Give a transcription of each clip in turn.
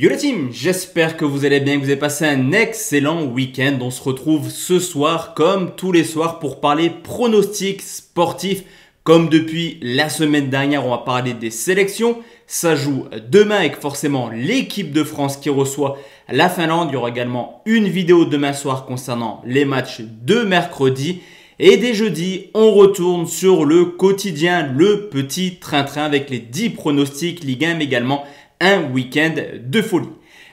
Yo la team, j'espère que vous allez bien, que vous avez passé un excellent week-end. On se retrouve ce soir comme tous les soirs pour parler pronostics sportifs. Comme depuis la semaine dernière, on va parler des sélections. Ça joue demain avec forcément l'équipe de France qui reçoit la Finlande. Il y aura également une vidéo demain soir concernant les matchs de mercredi. Et dès jeudi, on retourne sur le quotidien, le petit train-train avec les 10 pronostics Ligue 1 également un week-end de folie.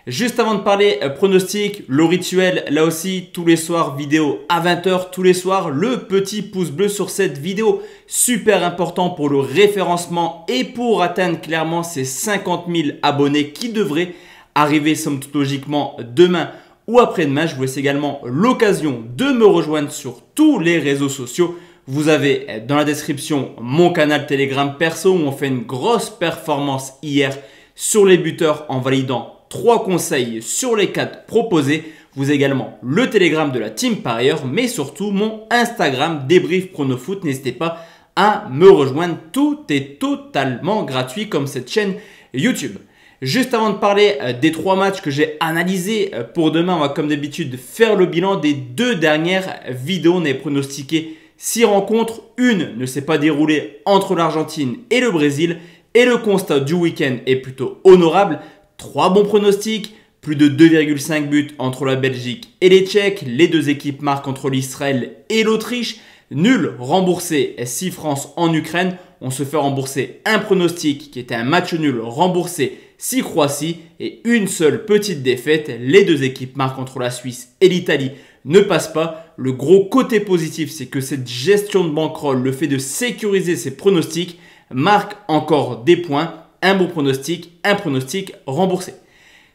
Juste avant de parler euh, pronostic, le rituel, là aussi, tous les soirs, vidéo à 20h, tous les soirs, le petit pouce bleu sur cette vidéo. Super important pour le référencement et pour atteindre clairement ces 50 000 abonnés qui devraient arriver, somme logiquement, demain ou après-demain. Je vous laisse également l'occasion de me rejoindre sur tous les réseaux sociaux. Vous avez euh, dans la description mon canal Telegram perso où on fait une grosse performance hier sur les buteurs en validant 3 conseils sur les 4 proposés. Vous également le Telegram de la team par ailleurs, mais surtout mon Instagram débrief pronofoot. N'hésitez pas à me rejoindre. Tout est totalement gratuit comme cette chaîne YouTube. Juste avant de parler euh, des trois matchs que j'ai analysés euh, pour demain, on va comme d'habitude faire le bilan des deux dernières vidéos. On est pronostiqué 6 rencontres. Une ne s'est pas déroulée entre l'Argentine et le Brésil et le constat du week-end est plutôt honorable. Trois bons pronostics, plus de 2,5 buts entre la Belgique et les Tchèques. Les deux équipes marquent entre l'Israël et l'Autriche. Nul remboursé 6 France en Ukraine. On se fait rembourser un pronostic qui était un match nul remboursé 6 Croatie et une seule petite défaite. Les deux équipes marquent entre la Suisse et l'Italie ne passe pas. Le gros côté positif, c'est que cette gestion de bankroll, le fait de sécuriser ses pronostics, marque encore des points. Un bon pronostic, un pronostic remboursé.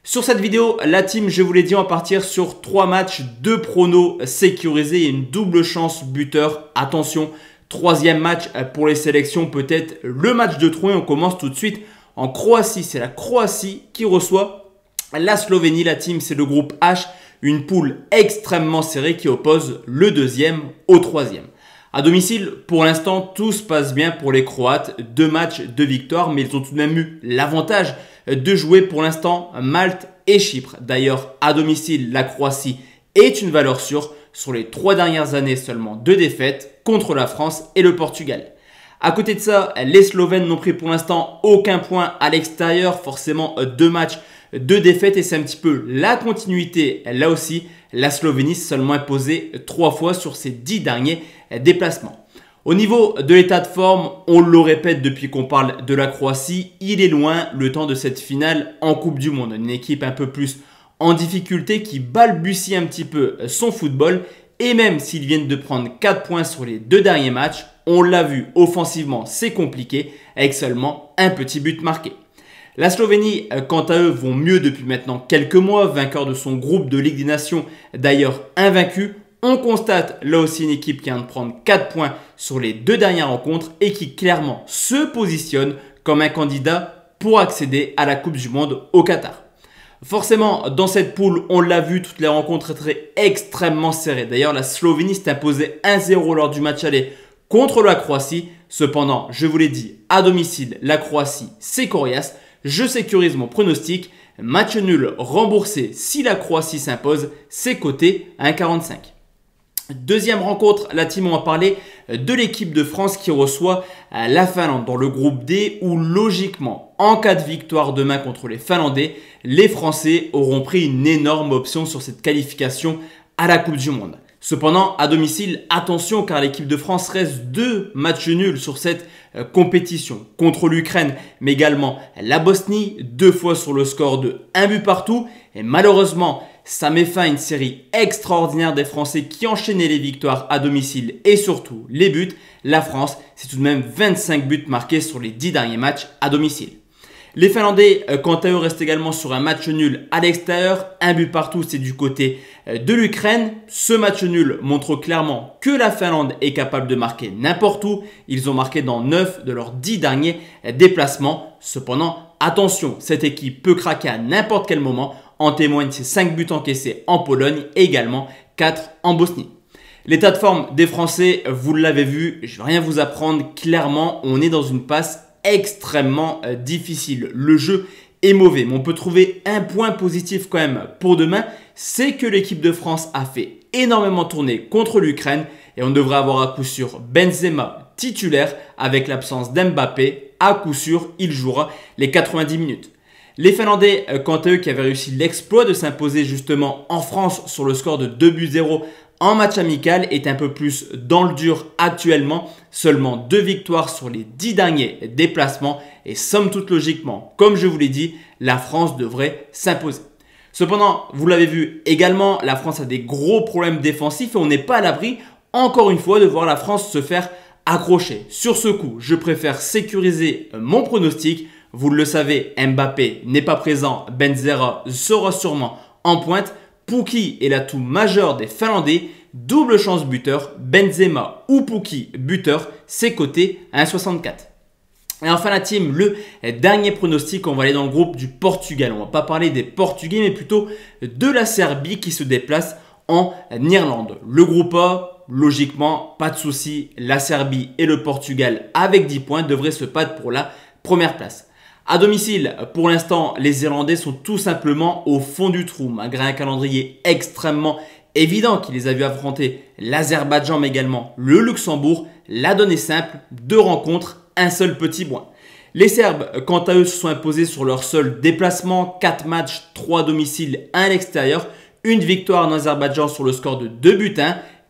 Sur cette vidéo, la team, je vous l'ai dit, on va partir sur trois matchs, deux pronos sécurisés et une double chance buteur. Attention, troisième match pour les sélections, peut-être le match de Troyes, on commence tout de suite en Croatie. C'est la Croatie qui reçoit la Slovénie. La team, c'est le groupe H, une poule extrêmement serrée qui oppose le deuxième au troisième. À domicile, pour l'instant, tout se passe bien pour les Croates. Deux matchs, deux victoires, mais ils ont tout de même eu l'avantage de jouer pour l'instant Malte et Chypre. D'ailleurs, à domicile, la Croatie est une valeur sûre sur les trois dernières années seulement deux défaites contre la France et le Portugal. À côté de ça, les Slovènes n'ont pris pour l'instant aucun point à l'extérieur. Forcément, euh, deux matchs, deux défaites et c'est un petit peu la continuité. Là aussi, la Slovénie seulement seulement posée trois fois sur ses dix derniers déplacements. Au niveau de l'état de forme, on le répète depuis qu'on parle de la Croatie, il est loin le temps de cette finale en Coupe du Monde. Une équipe un peu plus en difficulté qui balbutie un petit peu son football et même s'ils viennent de prendre quatre points sur les deux derniers matchs, on l'a vu, offensivement, c'est compliqué avec seulement un petit but marqué. La Slovénie, euh, quant à eux, vont mieux depuis maintenant quelques mois, vainqueur de son groupe de Ligue des Nations, d'ailleurs invaincu. On constate là aussi une équipe qui vient de prendre 4 points sur les deux dernières rencontres et qui clairement se positionne comme un candidat pour accéder à la Coupe du Monde au Qatar. Forcément, dans cette poule, on l'a vu, toutes les rencontres étaient extrêmement serrées. D'ailleurs, la Slovénie s'est imposée 1-0 lors du match aller contre la Croatie. Cependant, je vous l'ai dit, à domicile, la Croatie, c'est coriace. Je sécurise mon pronostic. Match nul remboursé si la Croatie s'impose, c'est coté à 1,45. Deuxième rencontre, la team on va parler de l'équipe de France qui reçoit euh, la Finlande dans le groupe D où logiquement, en cas de victoire demain contre les Finlandais, les Français auront pris une énorme option sur cette qualification à la Coupe du Monde. Cependant, à domicile, attention car l'équipe de France reste deux matchs nuls sur cette euh, compétition contre l'Ukraine, mais également la Bosnie, deux fois sur le score de un but partout. Et malheureusement, ça met fin à une série extraordinaire des Français qui enchaînaient les victoires à domicile et surtout les buts. La France, c'est tout de même 25 buts marqués sur les 10 derniers matchs à domicile. Les Finlandais, euh, quant à eux, restent également sur un match nul à l'extérieur. Un but partout, c'est du côté euh, de l'Ukraine. Ce match nul montre clairement que la Finlande est capable de marquer n'importe où. Ils ont marqué dans 9 de leurs 10 derniers euh, déplacements. Cependant, attention, cette équipe peut craquer à n'importe quel moment. En témoignent ses 5 buts encaissés en Pologne et également 4 en Bosnie. L'état de forme des Français, vous l'avez vu, je ne vais rien vous apprendre, clairement, on est dans une passe extrêmement euh, difficile. Le jeu est mauvais, mais on peut trouver un point positif quand même pour demain, c'est que l'équipe de France a fait énormément tourner contre l'Ukraine et on devrait avoir à coup sûr Benzema titulaire avec l'absence d'Mbappé. À coup sûr, il jouera les 90 minutes. Les Finlandais, euh, quant à eux, qui avaient réussi l'exploit de s'imposer justement en France sur le score de 2 buts 0 en match amical est un peu plus dans le dur actuellement. Seulement deux victoires sur les dix derniers déplacements et somme toute logiquement, comme je vous l'ai dit, la France devrait s'imposer. Cependant, vous l'avez vu également, la France a des gros problèmes défensifs et on n'est pas à l'abri, encore une fois, de voir la France se faire accrocher. Sur ce coup, je préfère sécuriser mon pronostic. Vous le savez, Mbappé n'est pas présent, Benzera sera sûrement en pointe. Pukki est l'atout majeur des Finlandais. Double chance buteur, Benzema ou Pouki buteur, c'est coté à 1,64. Et enfin la team, le dernier pronostic, on va aller dans le groupe du Portugal. On va pas parler des Portugais, mais plutôt de la Serbie qui se déplace en Irlande. Le groupe A, logiquement, pas de souci. La Serbie et le Portugal avec 10 points devraient se battre pour la première place. À domicile, pour l'instant, les Irlandais sont tout simplement au fond du trou, malgré un calendrier extrêmement évident qui les a vu affronter l'Azerbaïdjan mais également le Luxembourg. La donnée simple, deux rencontres, un seul petit point. Les Serbes, quant à eux, se sont imposés sur leur seul déplacement, quatre matchs, trois domiciles, à l'extérieur, une victoire en Azerbaïdjan sur le score de 2 buts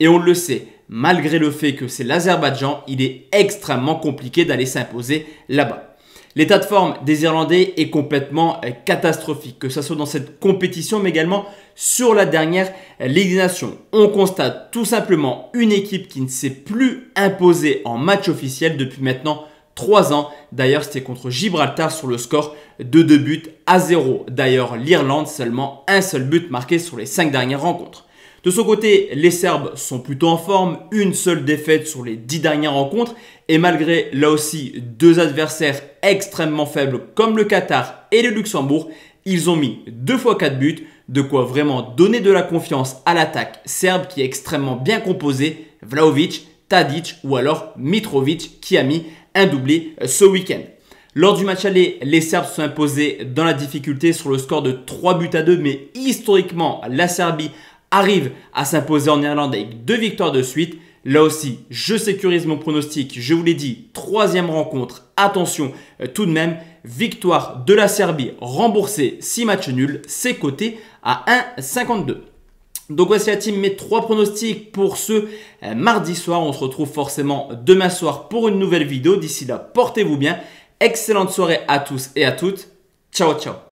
et on le sait, malgré le fait que c'est l'Azerbaïdjan, il est extrêmement compliqué d'aller s'imposer là-bas. L'état de forme des Irlandais est complètement euh, catastrophique, que ce soit dans cette compétition, mais également sur la dernière Ligue des Nations. On constate tout simplement une équipe qui ne s'est plus imposée en match officiel depuis maintenant 3 ans. D'ailleurs, c'était contre Gibraltar sur le score de 2 buts à 0. D'ailleurs, l'Irlande seulement un seul but marqué sur les 5 dernières rencontres. De son côté, les Serbes sont plutôt en forme, une seule défaite sur les dix dernières rencontres, et malgré là aussi deux adversaires extrêmement faibles comme le Qatar et le Luxembourg, ils ont mis deux fois quatre buts, de quoi vraiment donner de la confiance à l'attaque serbe qui est extrêmement bien composée, Vlaovic, Tadic ou alors Mitrovic qui a mis un doublé euh, ce week-end. Lors du match aller, les Serbes sont imposés dans la difficulté sur le score de 3 buts à 2, mais historiquement, la Serbie arrive à s'imposer en Irlande avec deux victoires de suite. Là aussi, je sécurise mon pronostic, je vous l'ai dit, troisième rencontre, attention euh, tout de même, victoire de la Serbie remboursée 6 matchs nuls, c'est coté à 1,52. Donc voici la team mes trois pronostics pour ce euh, mardi soir. On se retrouve forcément demain soir pour une nouvelle vidéo. D'ici là, portez-vous bien. Excellente soirée à tous et à toutes. Ciao ciao